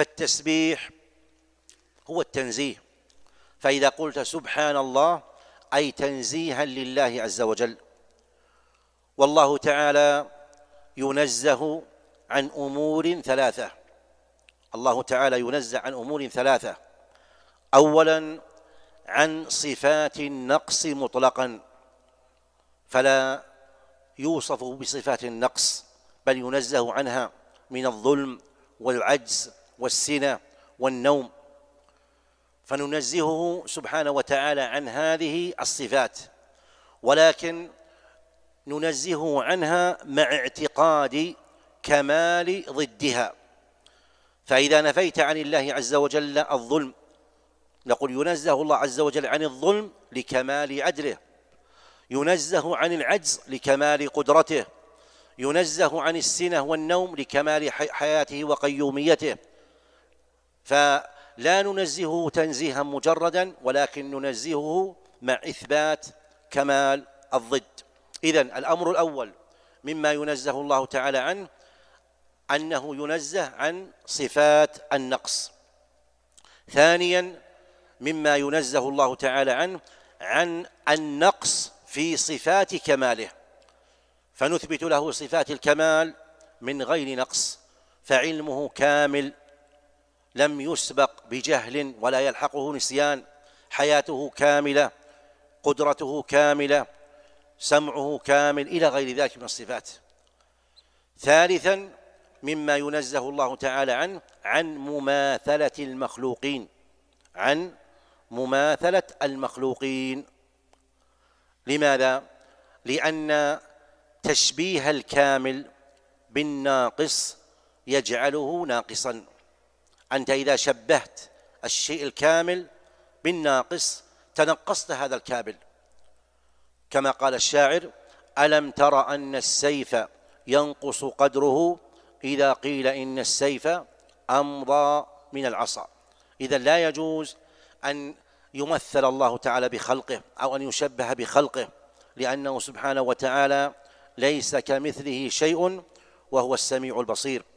فالتسبيح هو التنزيه فإذا قلت سبحان الله أي تنزيها لله عز وجل والله تعالى ينزه عن أمور ثلاثة الله تعالى ينزه عن أمور ثلاثة أولا عن صفات النقص مطلقا فلا يوصف بصفات النقص بل ينزه عنها من الظلم والعجز والسنة والنوم فننزهه سبحانه وتعالى عن هذه الصفات ولكن ننزهه عنها مع اعتقاد كمال ضدها فإذا نفيت عن الله عز وجل الظلم نقول ينزه الله عز وجل عن الظلم لكمال عدله ينزه عن العجز لكمال قدرته ينزه عن السنة والنوم لكمال حياته وقيوميته فلا ننزهه تنزيها مجردا ولكن ننزهه مع إثبات كمال الضد إذا الأمر الأول مما ينزه الله تعالى عنه أنه ينزه عن صفات النقص ثانيا مما ينزه الله تعالى عنه عن النقص في صفات كماله فنثبت له صفات الكمال من غير نقص فعلمه كامل لم يسبق بجهل ولا يلحقه نسيان حياته كاملة قدرته كاملة سمعه كامل إلى غير ذلك من الصفات ثالثا مما ينزه الله تعالى عنه عن مماثلة المخلوقين عن مماثلة المخلوقين لماذا؟ لأن تشبيه الكامل بالناقص يجعله ناقصا أنت إذا شبهت الشيء الكامل بالناقص تنقصت هذا الكامل كما قال الشاعر ألم تر أن السيف ينقص قدره إذا قيل إن السيف أمضى من العصا إذا لا يجوز أن يمثل الله تعالى بخلقه أو أن يشبه بخلقه لأنه سبحانه وتعالى ليس كمثله شيء وهو السميع البصير